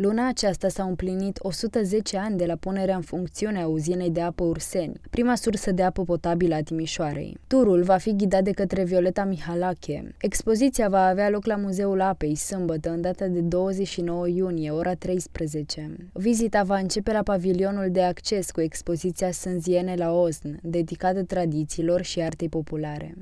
Luna aceasta s-au împlinit 110 ani de la punerea în funcțiune a uzinei de apă Urseni, prima sursă de apă potabilă a Timișoarei. Turul va fi ghidat de către Violeta Mihalache. Expoziția va avea loc la Muzeul Apei, sâmbătă, în data de 29 iunie, ora 13. Vizita va începe la pavilionul de acces cu expoziția Sânziene la Ozn, dedicată tradițiilor și artei populare.